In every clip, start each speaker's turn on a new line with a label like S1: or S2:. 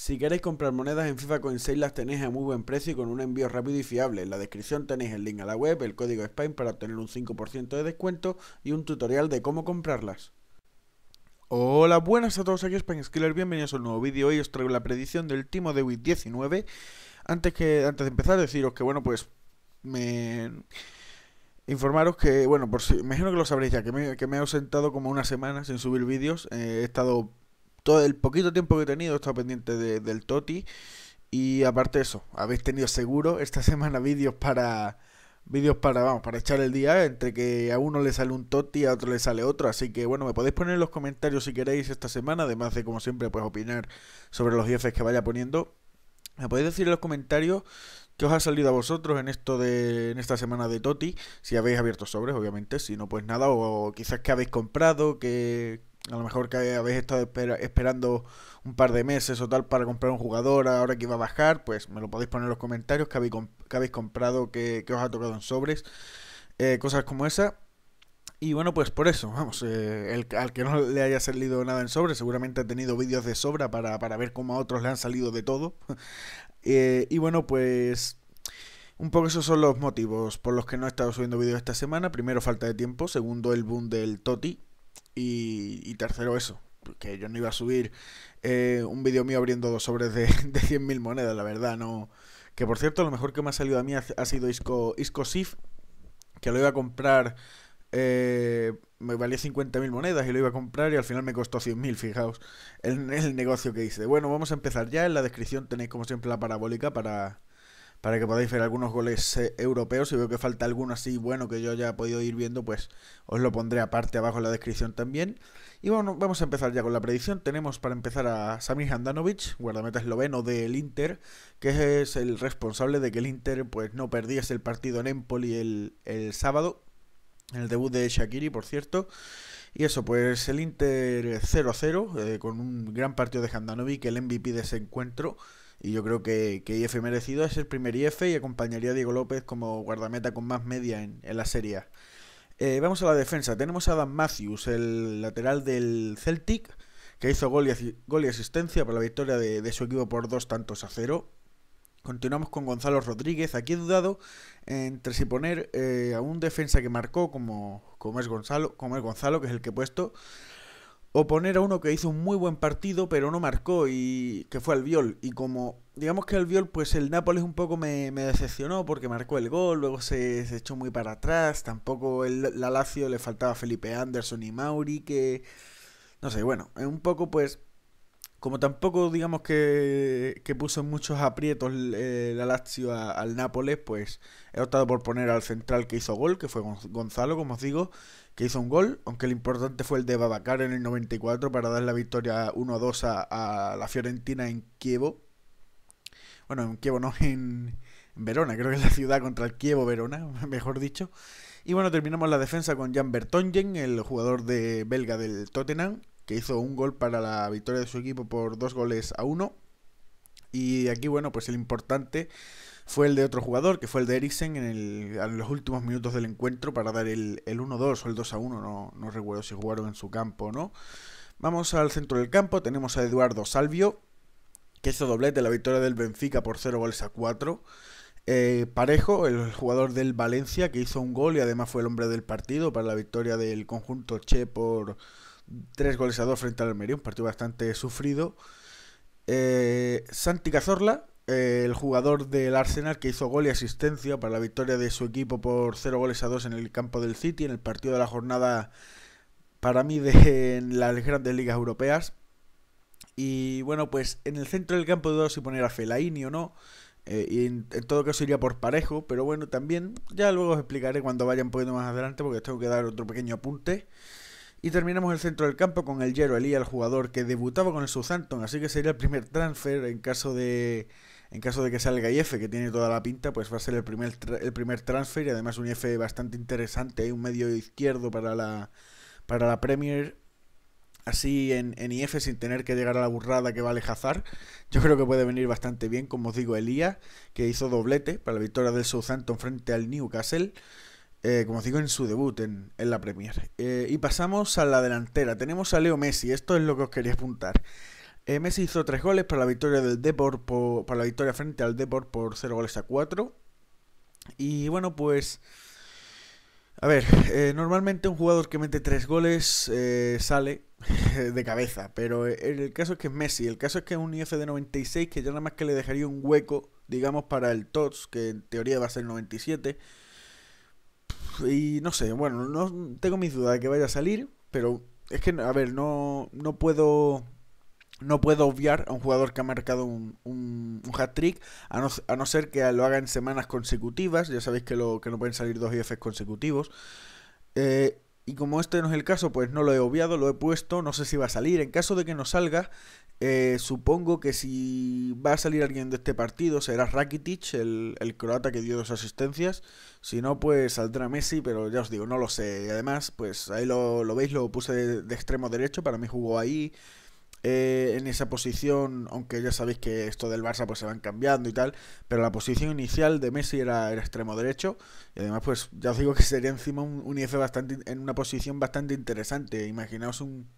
S1: Si queréis comprar monedas en FIFA con 6, las tenéis a muy buen precio y con un envío rápido y fiable. En la descripción tenéis el link a la web, el código SPAIN para obtener un 5% de descuento y un tutorial de cómo comprarlas. Hola, buenas a todos, aquí SPAIN Skiller, bienvenidos a un nuevo vídeo. Hoy os traigo la predicción del Timo de 19. Antes, que, antes de empezar, deciros que, bueno, pues me... Informaros que, bueno, por si, imagino que lo sabréis ya, que me, que me he ausentado como una semana sin subir vídeos. Eh, he estado todo el poquito tiempo que he tenido, he estado pendiente del Toti. Y aparte de eso, habéis tenido seguro esta semana vídeos para. Vídeos para, vamos, para echar el día, ¿eh? entre que a uno le sale un toti, a otro le sale otro. Así que bueno, me podéis poner en los comentarios si queréis esta semana, además de como siempre, pues opinar sobre los jefes que vaya poniendo. Me podéis decir en los comentarios ¿Qué os ha salido a vosotros en esto de en esta semana de Toti? Si habéis abierto sobres, obviamente, si no pues nada, o quizás que habéis comprado, que, a lo mejor que habéis estado esperando un par de meses o tal para comprar un jugador ahora que iba a bajar, pues me lo podéis poner en los comentarios que habéis, comprado, que, os ha tocado en sobres, eh, cosas como esa. Y bueno, pues por eso, vamos, eh, al que no le haya salido nada en sobre, seguramente ha tenido vídeos de sobra para, ver cómo a otros le han salido de todo. Eh, y bueno, pues un poco esos son los motivos por los que no he estado subiendo vídeos esta semana. Primero, falta de tiempo. Segundo, el boom del Toti, y, tercero eso, que yo no iba a subir eh, un vídeo mío abriendo dos sobres de, de 100.000 monedas, la verdad, no... Que por cierto, lo mejor que me ha salido a mí ha, sido Isco, que lo iba a comprar... Eh, me valía 50.000 monedas y lo iba a comprar y al final me costó 100.000, fijaos, el, el negocio que hice. Bueno, vamos a empezar ya. En la descripción tenéis como siempre la parabólica para, para que podáis ver algunos goles eh, europeos. Si veo que falta alguno así bueno que yo haya podido ir viendo, pues os lo pondré aparte abajo en la descripción también. Y bueno, vamos a empezar ya con la predicción. Tenemos para empezar a Samir Handanovic, guardameta esloveno del Inter, que es el responsable de que el Inter pues no perdiese el partido en Empoli el, el sábado, en el debut de Shakiri, por cierto. Y eso, pues el Inter 0 0, eh, con un gran partido de Handanovic, el MVP de ese encuentro. Y yo creo que, que IF merecido es el primer IF y acompañaría a Diego López como guardameta con más media en, la serie. Eh, vamos a la defensa. Tenemos a Dan Matthews, el lateral del Celtic, que hizo gol y, asistencia para la victoria de, su equipo por dos tantos a cero. Continuamos con Gonzalo Rodríguez. Aquí he dudado entre si poner eh, a un defensa que marcó, como, como, es Gonzalo, como es Gonzalo, que es el que he puesto, oponer a uno que hizo un muy buen partido pero no marcó y que fue viol Y como digamos que viol pues el Nápoles un poco me, decepcionó porque marcó el gol, luego se, echó muy para atrás, tampoco el, la Lazio le faltaba Felipe Anderson y Mauri que... No sé, bueno, eh, un poco pues como tampoco digamos que, puso en muchos aprietos eh, la Lazio al Nápoles, pues he optado por poner al central que hizo gol, que fue Gonzalo, como os digo, que hizo un gol, aunque lo importante fue el de Babacar en el 94 para dar la victoria 1-2 a, la Fiorentina en Kievo. Bueno, en Kievo no, en, en Verona, creo que es la ciudad contra el Kievo Verona, mejor dicho. Y bueno, terminamos la defensa con Jan Bertongen, el jugador de belga del Tottenham, que hizo un gol para la victoria de su equipo por dos goles a uno. Y aquí, bueno, pues el importante fue el de otro jugador, que fue el de Eriksen en, los últimos minutos del encuentro para dar el, 1-2 o el 2-1, no, recuerdo si jugaron en su campo o no. Vamos al centro del campo, tenemos a Eduardo Salvio, que hizo doblete la victoria del Benfica por 0 goles a 4. Eh, Parejo, el jugador del Valencia, que hizo un gol y además fue el hombre del partido para la victoria del conjunto Che por Tres goles a dos frente al Almería, un partido bastante sufrido. Eh, Santi Cazorla, eh, el jugador del Arsenal que hizo gol y asistencia para la victoria de su equipo por 0 goles a dos en el campo del City, en el partido de la jornada para mí de las grandes ligas europeas. Y bueno, pues en el centro del campo de dos si poner a Fellaini o no. Eh, y en, todo caso iría por parejo, pero bueno, también ya luego os explicaré cuando vayan poniendo más adelante porque tengo que dar otro pequeño apunte. Y terminamos el centro del campo con el Jero Elía, el jugador que debutaba con el Southampton, así que sería el primer transfer en caso de en caso de que salga IF, que tiene toda la pinta, pues va a ser el primer el primer transfer y además un IF bastante interesante, hay un medio izquierdo para la para la Premier así en, en, IF sin tener que llegar a la burrada que vale Hazard. Yo creo que puede venir bastante bien, como os digo, Elías, que hizo doblete para la victoria del Southampton frente al Newcastle. Eh, como os digo, en su debut en, la Premier. Eh, y pasamos a la delantera. Tenemos a Leo Messi. Esto es lo que os quería apuntar. Eh, Messi hizo tres goles para la victoria del Deport para la victoria frente al Deport por 0 goles a 4. Y bueno, pues. A ver, normalmente un jugador que mete tres goles sale de cabeza, pero el caso es que es Messi, el caso es que es un IF de 96 que ya nada más que le dejaría un hueco, digamos, para el TOTS, que en teoría va a ser 97, y no sé, bueno, no tengo mis dudas de que vaya a salir, pero es que, a ver, no, no puedo no puedo obviar a un jugador que ha marcado un, hat-trick, a no, ser que lo haga en semanas consecutivas. Ya sabéis que, lo, que no pueden salir dos IFs consecutivos. Eh, y como este no es el caso, pues no lo he obviado, lo he puesto. No sé si va a salir. En caso de que no salga, eh, supongo que si va a salir alguien de este partido será Rakitic, el, croata que dio dos asistencias. Si no, pues saldrá Messi, pero ya os digo, no lo sé. Y además, pues ahí lo, veis, lo puse de, extremo derecho, para mí jugó ahí. Eh, en esa posición, aunque ya sabéis que esto del Barça pues se van cambiando y tal, pero la posición inicial de Messi era, el extremo derecho y además pues ya os digo que sería encima un, un bastante en una posición bastante interesante. Imaginaos un,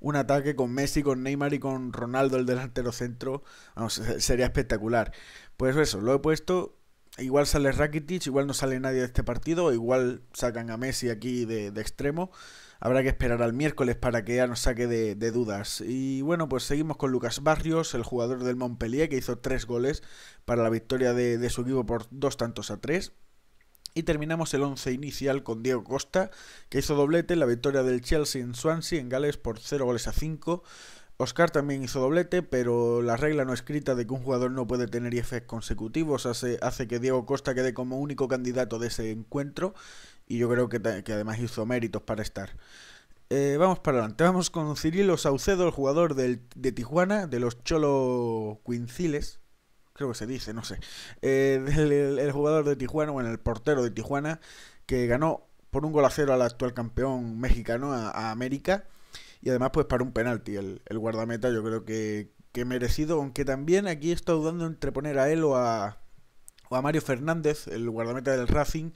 S1: un ataque con Messi, con Neymar y con Ronaldo, el delantero centro, sería espectacular. Pues eso, lo he puesto. Igual sale Rakitic, igual no sale nadie de este partido, igual sacan a Messi aquí de, extremo. Habrá que esperar al miércoles para que ya nos saque de, dudas. Y bueno, pues seguimos con Lucas Barrios, el jugador del Montpellier, que hizo tres goles para la victoria de, de su equipo por dos tantos a tres. Y terminamos el 11 inicial con Diego Costa, que hizo doblete en la victoria del Chelsea en Swansea en Gales por 0 goles a 5. Oscar también hizo doblete, pero la regla no escrita de que un jugador no puede tener IFs e consecutivos hace, que Diego Costa quede como único candidato de ese encuentro y yo creo que, además hizo méritos para estar. Eh, vamos para adelante, vamos con Cirilo Saucedo, el jugador del, de Tijuana, de los Cholo Quinciles, creo que se dice, no sé, eh, el, jugador de Tijuana, bueno, el portero de Tijuana, que ganó por un gol a cero al actual campeón mexicano, a, América, y además pues para un penalti, el, guardameta yo creo que, merecido, aunque también aquí estoy dudando entre poner a él o a, o a Mario Fernández, el guardameta del Racing,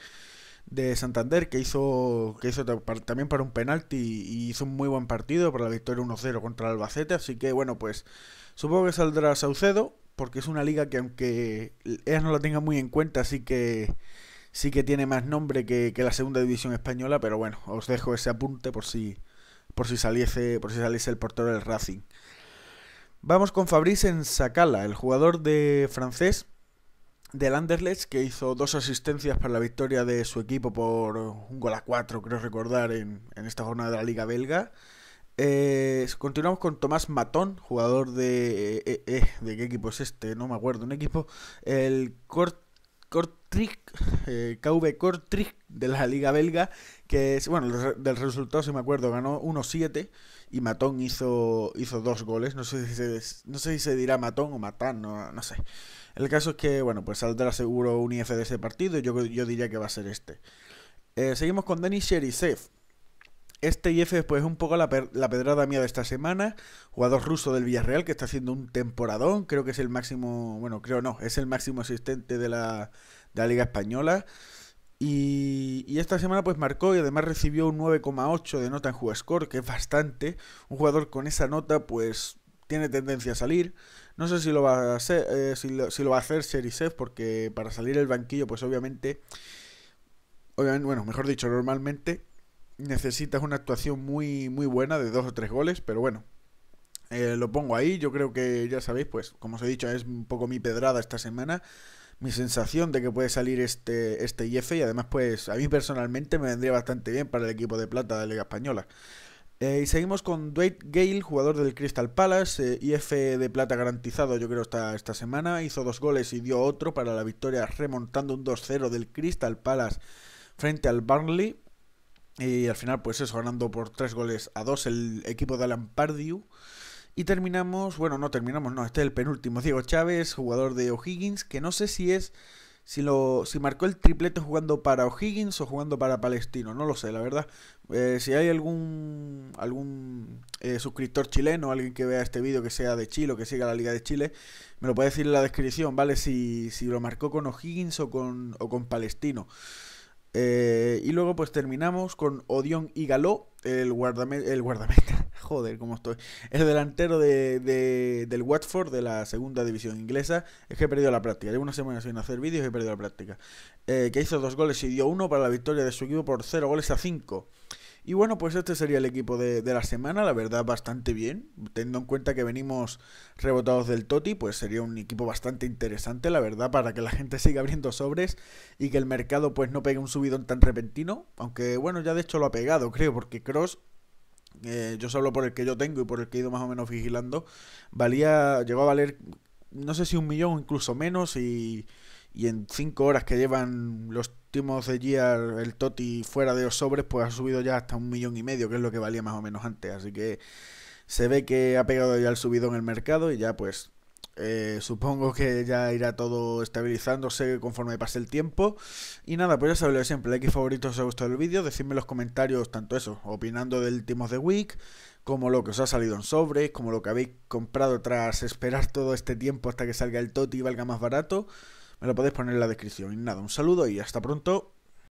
S1: de Santander que hizo que hizo también para un penalti y hizo un muy buen partido para la victoria 1-0 contra Albacete, así que bueno, pues supongo que saldrá Saucedo porque es una liga que aunque ellas no la tenga muy en cuenta, sí que sí que tiene más nombre que, la segunda división española, pero bueno, os dejo ese apunte por si por si saliese, por si saliese el portero del Racing. Vamos con Fabrice Sacala, el jugador de francés del Anderlecht que hizo dos asistencias para la victoria de su equipo por un gol a cuatro, creo recordar, en, en esta jornada de la Liga Belga. Eh, continuamos con Tomás Matón, jugador de. Eh, eh, ¿De qué equipo es este? No me acuerdo. Un equipo. El trick KV trick de la Liga Belga. Que es. Bueno, del resultado, si me acuerdo, ganó 1-7. Y Matón hizo, hizo dos goles. No sé, si se, no sé se dirá Matón o Matán, no, sé. El caso es que, bueno, pues saldrá seguro un IF de ese partido. Yo, yo diría que va a ser este. seguimos con Denis Sherisev este IF después es un poco la, pedrada mía de esta semana. Jugador ruso del Villarreal que está haciendo un temporadón. Creo que es el máximo, bueno, creo no, es el máximo asistente de la, Liga Española. Y, esta semana pues marcó y además recibió un 9,8 de nota en Jugascore, que es bastante. Un jugador con esa nota pues tiene tendencia a salir. No sé si lo va a hacer, eh, si, lo, va a hacer Serisev, porque para salir el banquillo pues obviamente, obviamente, bueno, mejor dicho, normalmente necesitas una actuación muy, muy buena de dos o tres goles, pero bueno, eh, lo pongo ahí. Yo creo que ya sabéis, pues como os he dicho, es un poco mi pedrada esta semana. Mi sensación de que puede salir este, este IF y además, pues a mí personalmente me vendría bastante bien para el equipo de plata de la Liga Española. Eh, y seguimos con Dwight Gale, jugador del Crystal Palace, IF eh, de plata garantizado yo creo esta, esta semana, hizo dos goles y dio otro para la victoria remontando un 2-0 del Crystal Palace frente al Burnley. Y al final, pues eso, ganando por tres goles a dos el equipo de Alan Y terminamos, bueno, no terminamos, no, este es el penúltimo. Diego Chávez, jugador de O'Higgins, que no sé si es, si, lo, si marcó el triplete jugando para O'Higgins o jugando para Palestino, no lo sé, la verdad. Eh, si hay algún, algún eh, suscriptor chileno, alguien que vea este vídeo que sea de Chile o que siga la Liga de Chile, me lo puede decir en la descripción, ¿vale? Si, si lo marcó con O'Higgins o con, o con Palestino. Eh, y luego pues terminamos con Odion Igaló, el, guardame el guardameta, joder, cómo estoy, el delantero de, del Watford de la segunda división inglesa. Es que he perdido la práctica, llevo una semana sin hacer vídeos y he perdido la práctica. Eh, que hizo dos goles y dio uno para la victoria de su equipo por cero goles a cinco. Y bueno, pues este sería el equipo de, la semana, la verdad bastante bien, teniendo en cuenta que venimos rebotados del Toti, pues sería un equipo bastante interesante, la verdad, para que la gente siga abriendo sobres y que el mercado pues no pegue un subidón tan repentino, aunque bueno, ya de hecho lo ha pegado, creo, porque Cross eh, yo solo por el que yo tengo y por el que he ido más o menos vigilando, valía, llegó a valer, no sé si un millón o incluso menos y y en cinco horas que llevan los timos de Gear, el Toti fuera de los sobres, pues ha subido ya hasta un millón y medio, que es lo que valía más o menos antes. Así que se ve que ha pegado ya el subido en el mercado y ya pues eh, supongo que ya irá todo estabilizándose conforme pase el tiempo. Y nada, pues ya sabéis siempre, like y favoritos si os ha gustado el vídeo, decidme en los comentarios tanto eso, opinando del Team de Week, como lo que os ha salido en sobres, como lo que habéis comprado tras esperar todo este tiempo hasta que salga el TOTI y valga más barato me lo podéis poner en la descripción. Y nada, un saludo y hasta pronto.